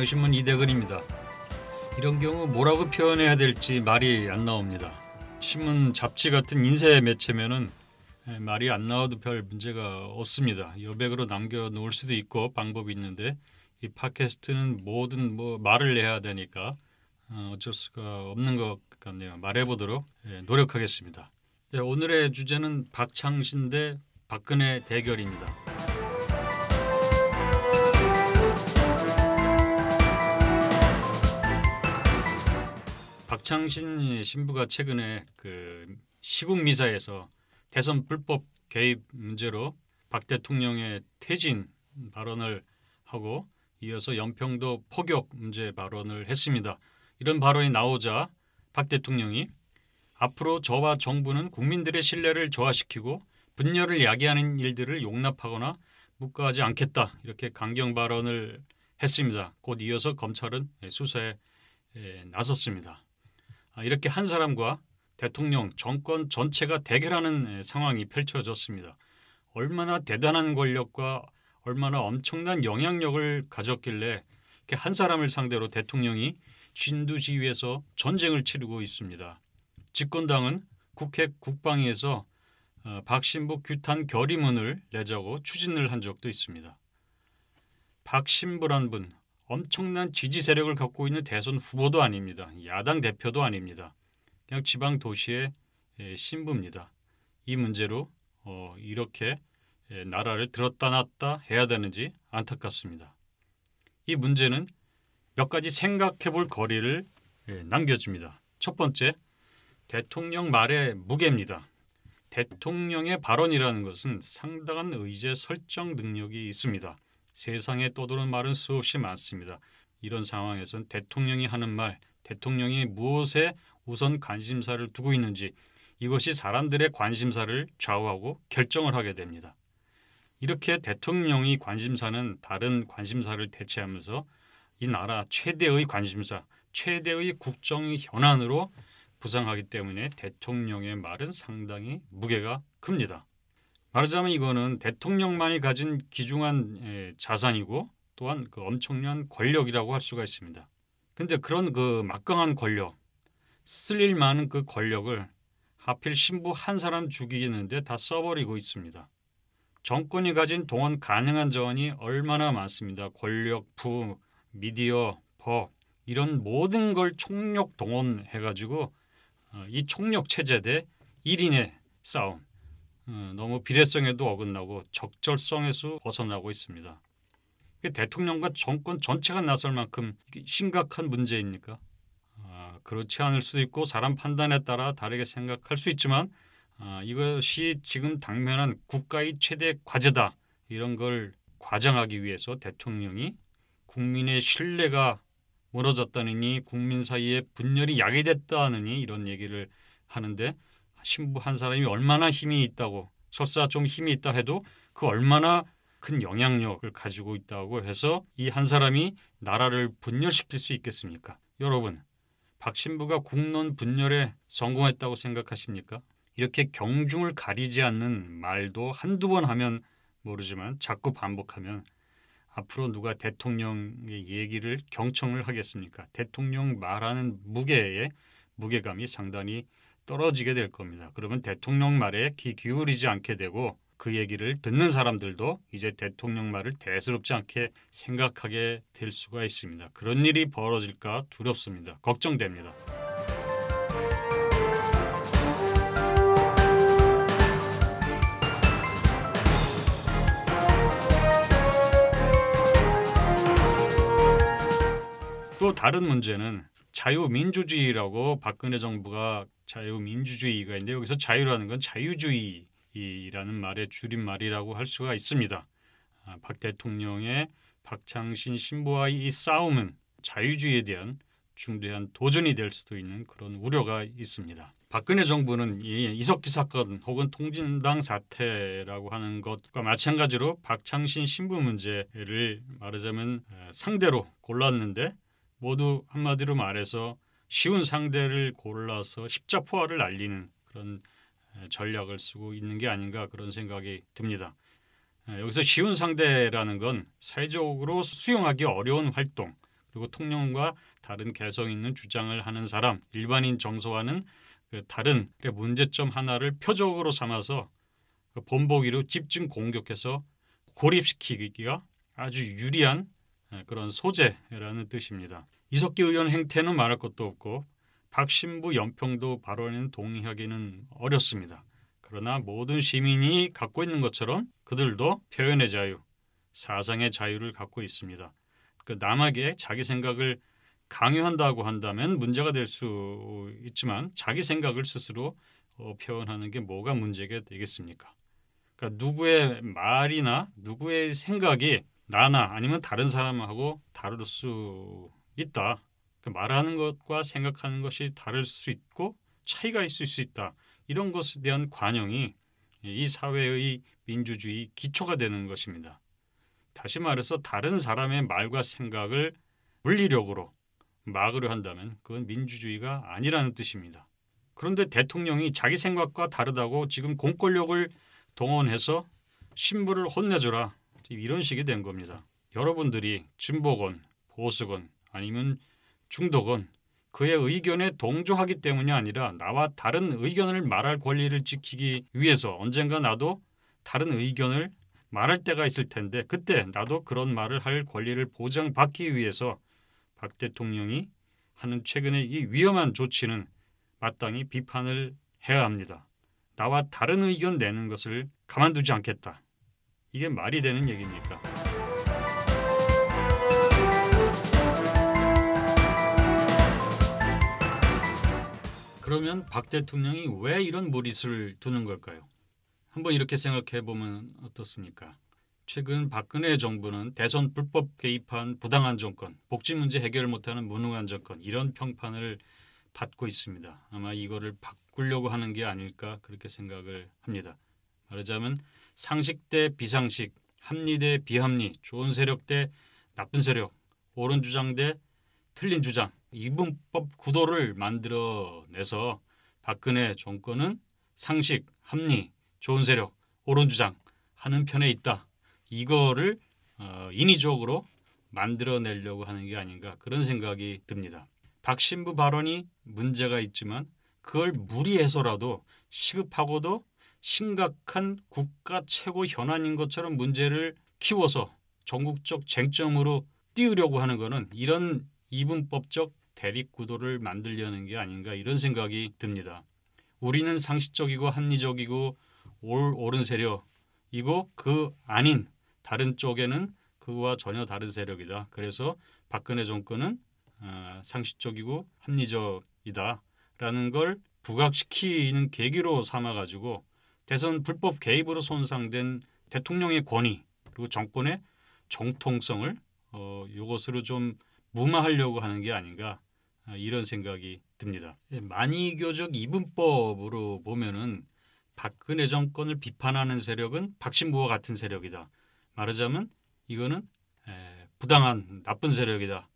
경향신문 이대근입니다. 이런 경우 뭐라고 표현해야 될지 말이 안 나옵니다. 신문 잡지 같은 인쇄 매체면은 말이 안 나와도 별 문제가 없습니다. 여백으로 남겨 놓을 수도 있고 방법이 있는데 이 팟캐스트는 뭐든 뭐 말을 해야 되니까 어, 어쩔 수가 없는 것 같네요. 말해보도록 예, 노력하겠습니다. 예, 오늘의 주제는 박창신 대 박근혜 대결입니다. 박창신 신부가 최근에 그 시국 미사에서 대선 불법 개입 문제로 박 대통령의 퇴진 발언을 하고 이어서 연평도 포격 문제 발언을 했습니다. 이런 발언이 나오자 박 대통령이 앞으로 저와 정부는 국민들의 신뢰를 저하시키고 분열을 야기하는 일들을 용납하거나 묵과하지 않겠다 이렇게 강경 발언을 했습니다. 곧 이어서 검찰은 수사에 나섰습니다. 아, 이렇게 한 사람과 대통령 정권 전체가 대결하는 상황이 펼쳐졌습니다. 얼마나 대단한 권력과 얼마나 엄청난 영향력을 가졌길래 이렇게 한 사람을 상대로 대통령이 진두지휘에서 전쟁을 치르고 있습니다. 집권당은 국회 국방위에서 어, 박신부 규탄 결의문을 내자고 추진을 한 적도 있습니다. 박신부란 분 엄청난 지지 세력을 갖고 있는 대선 후보도 아닙니다. 야당 대표도 아닙니다. 그냥 지방 도시의 예, 신부입니다. 이 문제로 어, 이렇게 예, 나라를 들었다 놨다 해야 되는지 안타깝습니다. 이 문제는 몇 가지 생각해 볼 거리를 예, 남겨줍니다. 첫 번째, 대통령 말의 무게입니다. 대통령의 발언이라는 것은 상당한 의제 설정 능력이 있습니다. 세상에 떠도는 말은 수없이 많습니다. 이런 상황에선 대통령이 하는 말, 대통령이 무엇에 우선 관심사를 두고 있는지 이것이 사람들의 관심사를 좌우하고 결정을 하게 됩니다. 이렇게 대통령이 관심사는 다른 관심사를 대체하면서 이 나라 최대의 관심사, 최대의 국정 의 현안으로 부상하기 때문에 대통령의 말은 상당히 무게가 큽니다. 말하자면 이거는 대통령만이 가진 귀중한 자산이고 또한 그 엄청난 권력이라고 할 수가 있습니다. 근데 그런 그 막강한 권력, 쓸일 많은 그 권력을 하필 신부 한 사람 죽이는데 다 써버리고 있습니다. 정권이 가진 동원 가능한 자원이 얼마나 많습니다. 권력, 부, 미디어, 법 이런 모든 걸 총력 동원해가지고 어, 이 총력 체제 대 1인의 싸움 어, 너무 비례성에도 어긋나고 적절성에서 벗어나고 있습니다. 대통령과 정권 전체가 나설 만큼 심각한 문제입니까? 아, 그렇지 않을 수도 있고 사람 판단에 따라 다르게 생각할 수 있지만 아, 이것이 지금 당면한 국가의 최대 과제다 이런 걸 과장하기 위해서 대통령이 국민의 신뢰가 무너졌다느니 국민 사이에 분열이 야기됐다느니 이런 얘기를 하는데 신부 한 사람이 얼마나 힘이 있다고 설사 좀 힘이 있다 해도 그 얼마나 큰 영향력을 가지고 있다고 해서 이 한 사람이 나라를 분열시킬 수 있겠습니까? 여러분, 박신부가 국론 분열에 성공했다고 생각하십니까? 이렇게 경중을 가리지 않는 말도 한두 번 하면 모르지만 자꾸 반복하면 앞으로 누가 대통령의 얘기를 경청을 하겠습니까? 대통령 말하는 무게에 무게감이 상당히 떨어지게 될 겁니다. 그러면 대통령 말에 귀 기울이지 않게 되고 그 얘기를 듣는 사람들도 이제 대통령 말을 대수롭지 않게 생각하게 될 수가 있습니다. 그런 일이 벌어질까 두렵습니다. 걱정됩니다. 또 다른 문제는 자유민주주의라고 박근혜 정부가 자유민주주의가 있는데 여기서 자유라는 건 자유주의라는 말의 줄임말이라고 할 수가 있습니다. 아, 박 대통령의 박창신 신부와의 이 싸움은 자유주의에 대한 중대한 도전이 될 수도 있는 그런 우려가 있습니다. 박근혜 정부는 이 이석기 사건 혹은 통진당 사태라고 하는 것과 마찬가지로 박창신 신부 문제를 말하자면 아, 상대로 골랐는데 모두 한마디로 말해서 쉬운 상대를 골라서 십자포화를 날리는 그런 전략을 쓰고 있는 게 아닌가 그런 생각이 듭니다. 여기서 쉬운 상대라는 건 사회적으로 수용하기 어려운 활동 그리고 통념과 다른 개성 있는 주장을 하는 사람 일반인 정서와는 그 다른 그 문제점 하나를 표적으로 삼아서 그 본보기로 집중 공격해서 고립시키기가 아주 유리한 예, 그런 소재라는 뜻입니다. 이석기 의원 행태는 말할 것도 없고 박신부 연평도 발언에는 동의하기는 어렵습니다. 그러나 모든 시민이 갖고 있는 것처럼 그들도 표현의 자유, 사상의 자유를 갖고 있습니다. 그 남에게 자기 생각을 강요한다고 한다면 문제가 될 수 있지만 자기 생각을 스스로 어, 표현하는 게 뭐가 문제가 되겠습니까? 그러니까 누구의 말이나 누구의 생각이 나나 아니면 다른 사람하고 다를 수 있다. 그 말하는 것과 생각하는 것이 다를 수 있고 차이가 있을 수 있다. 이런 것에 대한 관용이 이 사회의 민주주의 기초가 되는 것입니다. 다시 말해서 다른 사람의 말과 생각을 물리력으로 막으려 한다면 그건 민주주의가 아니라는 뜻입니다. 그런데 대통령이 자기 생각과 다르다고 지금 공권력을 동원해서 신부를 혼내줘라 지금 이런 식이 된 겁니다. 여러분들이 진보건 보수건 아니면 중도건 그의 의견에 동조하기 때문이 아니라 나와 다른 의견을 말할 권리를 지키기 위해서 언젠가 나도 다른 의견을 말할 때가 있을 텐데 그때 나도 그런 말을 할 권리를 보장받기 위해서 박 대통령이 하는 최근의 이 위험한 조치는 마땅히 비판을 해야 합니다. 나와 다른 의견 내는 것을 가만두지 않겠다. 이게 말이 되는 얘기입니까? 그러면 박 대통령이 왜 이런 무리수를 두는 걸까요? 한번 이렇게 생각해 보면 어떻습니까? 최근 박근혜 정부는 대선 불법 개입한 부당한 정권, 복지 문제 해결 못하는 무능한 정권 이런 평판을 받고 있습니다. 아마 이거를 바꾸려고 하는 게 아닐까 그렇게 생각을 합니다. 말하자면 상식 대 비상식, 합리 대 비합리, 좋은 세력 대 나쁜 세력, 옳은 주장 대 틀린 주장 이분법 구도를 만들어내서 박근혜 정권은 상식, 합리, 좋은 세력, 옳은 주장 하는 편에 있다. 이거를 어, 인위적으로 만들어내려고 하는 게 아닌가 그런 생각이 듭니다. 박 신부 발언이 문제가 있지만 그걸 무리해서라도 시급하고도 심각한 국가 최고 현안인 것처럼 문제를 키워서 전국적 쟁점으로 띄우려고 하는 것은 이런 이분법적 대립 구도를 만들려는 게 아닌가 이런 생각이 듭니다. 우리는 상식적이고 합리적이고 올 옳은 세력이고 그 아닌 다른 쪽에는 그와 전혀 다른 세력이다. 그래서 박근혜 정권은 어, 상식적이고 합리적이다라는 걸 부각시키는 계기로 삼아 가지고 대선 불법 개입으로 손상된 대통령의 권위 그리고 정권의 정통성을 어, 이것으로 좀 무마하려고 하는 게 아닌가 아, 이런 생각이 듭니다. 예, 만이교적 이분법으로 보면은 박근혜 정권을 비판하는 세력은 박신부와 같은 세력이다. 말하자면 이거는 부당한 나쁜 세력이다.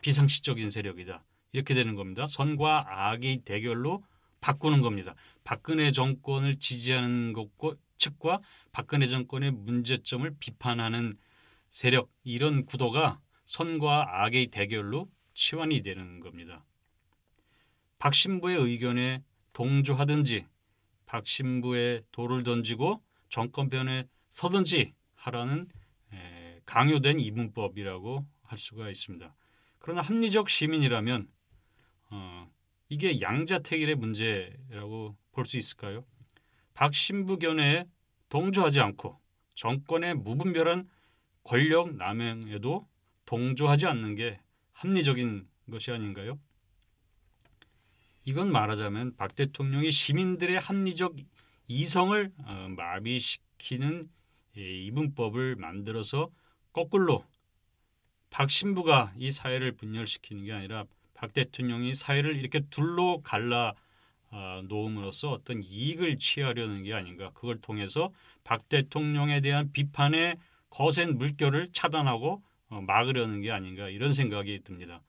비상식적인 세력이다. 이렇게 되는 겁니다. 선과 악의 대결로 바꾸는 겁니다. 박근혜 정권을 지지하는 것과 측과 박근혜 정권의 문제점을 비판하는 세력 이런 구도가 선과 악의 대결로 치환이 되는 겁니다. 박 신부의 의견에 동조하든지 박 신부의 돌을 던지고 정권 변에 서든지 하라는 강요된 이분법이라고 할 수가 있습니다. 그러나 합리적 시민이라면 어, 이게 양자택일의 문제라고 볼 수 있을까요? 박 신부견에 동조하지 않고 정권의 무분별한 권력 남용에도 동조하지 않는 게 합리적인 것이 아닌가요? 이건 말하자면 박 대통령이 시민들의 합리적 이성을 어, 마비시키는 예, 이분법을 만들어서 거꾸로 박 신부가 이 사회를 분열시키는 게 아니라 박 대통령이 사회를 이렇게 둘로 갈라 아, 놓음으로써 어떤 이익을 취하려는 게 아닌가 그걸 통해서 박 대통령에 대한 비판의 거센 물결을 차단하고 어, 막으려는 게 아닌가 이런 생각이 듭니다.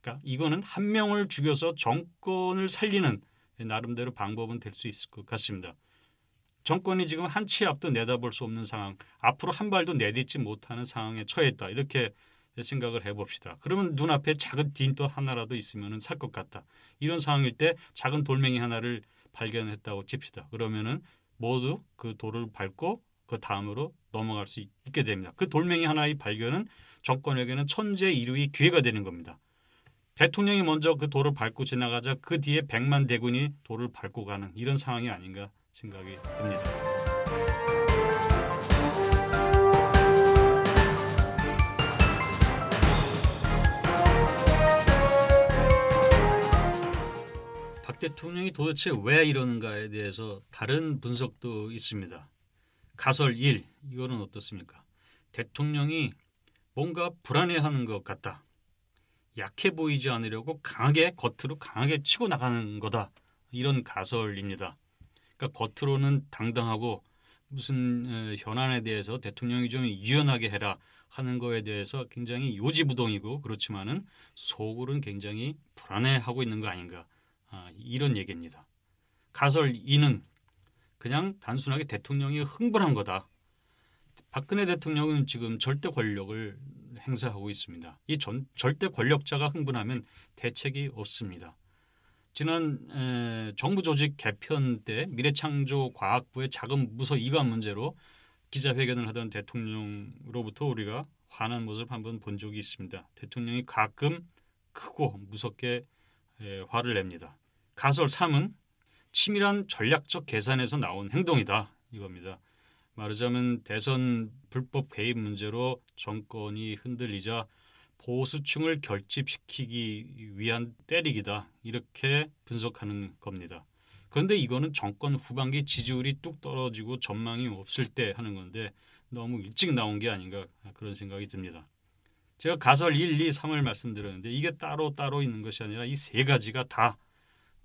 그러니까 이거는 한 명을 죽여서 정권을 살리는 나름대로 방법은 될 수 있을 것 같습니다. 정권이 지금 한 치 앞도 내다볼 수 없는 상황, 앞으로 한 발도 내딛지 못하는 상황에 처했다. 이렇게 예, 생각을 해봅시다. 그러면 눈앞에 작은 딘또 하나라도 있으면 살 것 같다. 이런 상황일 때 작은 돌멩이 하나를 발견했다고 칩시다. 그러면은 모두 그 돌을 밟고 그 다음으로 넘어갈 수 있게 됩니다. 그 돌멩이 하나의 발견은 정권에게는 천재 이루의 기회가 되는 겁니다. 대통령이 먼저 그 돌을 밟고 지나가자 그 뒤에 백만 대군이 돌을 밟고 가는 이런 상황이 아닌가 생각이 듭니다. 박 대통령이 도대체 왜 이러는가에 대해서 다른 분석도 있습니다. 가설 1 이거는 어떻습니까? 대통령이 뭔가 불안해하는 것 같다. 약해 보이지 않으려고 강하게 겉으로 강하게 치고 나가는 거다. 이런 가설입니다. 그러니까 겉으로는 당당하고 무슨 어, 현안에 대해서 대통령이 좀 유연하게 해라 하는 거에 대해서 굉장히 요지부동이고 그렇지만은 속으로는 굉장히 불안해하고 있는 거 아닌가 아, 이런 얘기입니다. 가설 2는 그냥 단순하게 대통령이 흥분한 거다. 박근혜 대통령은 지금 절대 권력을 행사하고 있습니다. 이 전, 절대 권력자가 흥분하면 대책이 없습니다. 지난 에, 정부 조직 개편 때 미래창조과학부의 자금 무소 이관 문제로 기자회견을 하던 대통령으로부터 우리가 화난 모습 한번 본 적이 있습니다. 대통령이 가끔 크고 무섭게 예, 화를 냅니다. 가설 3은 치밀한 전략적 계산에서 나온 행동이다 이겁니다. 말하자면 대선 불법 개입 문제로 정권이 흔들리자 보수층을 결집시키기 위한 때리기다 이렇게 분석하는 겁니다. 그런데 이거는 정권 후반기 지지율이 뚝 떨어지고 전망이 없을 때 하는 건데 너무 일찍 나온 게 아닌가 그런 생각이 듭니다. 제가 가설 1, 2, 3을 말씀드렸는데 이게 따로 따로 있는 것이 아니라 이 세 가지가 다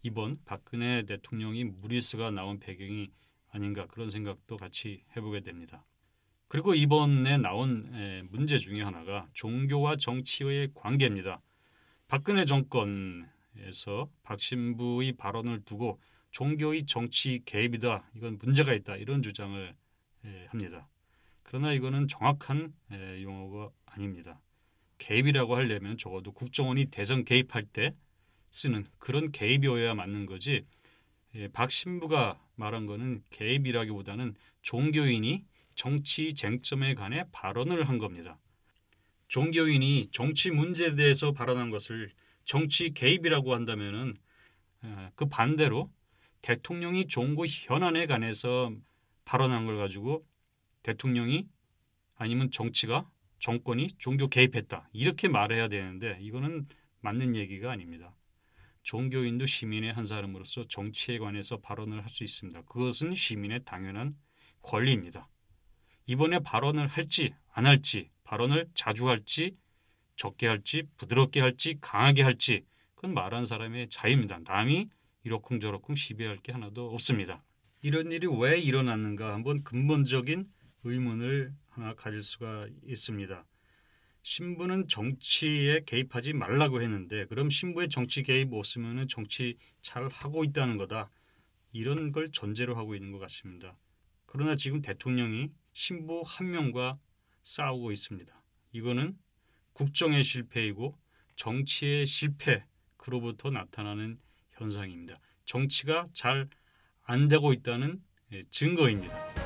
이번 박근혜 대통령이 무리수가 나온 배경이 아닌가 그런 생각도 같이 해보게 됩니다. 그리고 이번에 나온 문제 중에 하나가 종교와 정치의 관계입니다. 박근혜 정권에서 박신부의 발언을 두고 종교의 정치 개입이다. 이건 문제가 있다. 이런 주장을 합니다. 그러나 이거는 정확한 용어가 아닙니다. 개입이라고 하려면 적어도 국정원이 대선 개입할 때 쓰는 그런 개입이어야 맞는 거지. 예, 박 신부가 말한 거는 개입이라기보다는 종교인이 정치 쟁점에 관해 발언을 한 겁니다. 종교인이 정치 문제에 대해서 발언한 것을 정치 개입이라고 한다면은 아, 그 반대로 대통령이 종고 현안에 관해서 발언한 걸 가지고 대통령이 아니면 정치가 정권이 종교 개입했다 이렇게 말해야 되는데 이거는 맞는 얘기가 아닙니다. 종교인도 시민의 한 사람으로서 정치에 관해서 발언을 할 수 있습니다. 그것은 시민의 당연한 권리입니다. 이번에 발언을 할지 안 할지 발언을 자주 할지 적게 할지 부드럽게 할지 강하게 할지 그건 말한 사람의 자유입니다. 남이 이러쿵저러쿵 시비할 게 하나도 없습니다. 이런 일이 왜 일어났는가 한번 근본적인 의문을 하나 가질 수가 있습니다. 신부는 정치에 개입하지 말라고 했는데 그럼 신부의 정치 개입 없으면 정치 잘 하고 있다는 거다. 이런 걸 전제로 하고 있는 것 같습니다. 그러나 지금 대통령이 신부 한 명과 싸우고 있습니다. 이거는 국정의 실패이고 정치의 실패 로부터 나타나는 현상입니다. 정치가 잘 안 되고 있다는 예, 증거입니다.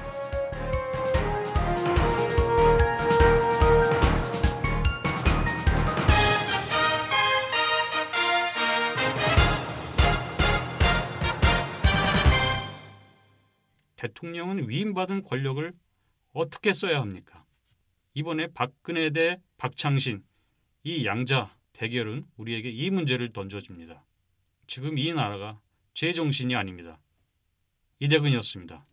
대통령은 위임받은 권력을 어떻게 써야 합니까? 이번에 박근혜 대 박창신 이 양자 대결은 우리에게 이 문제를 던져줍니다. 지금 이 나라가 제정신이 아닙니다. 이대근이었습니다.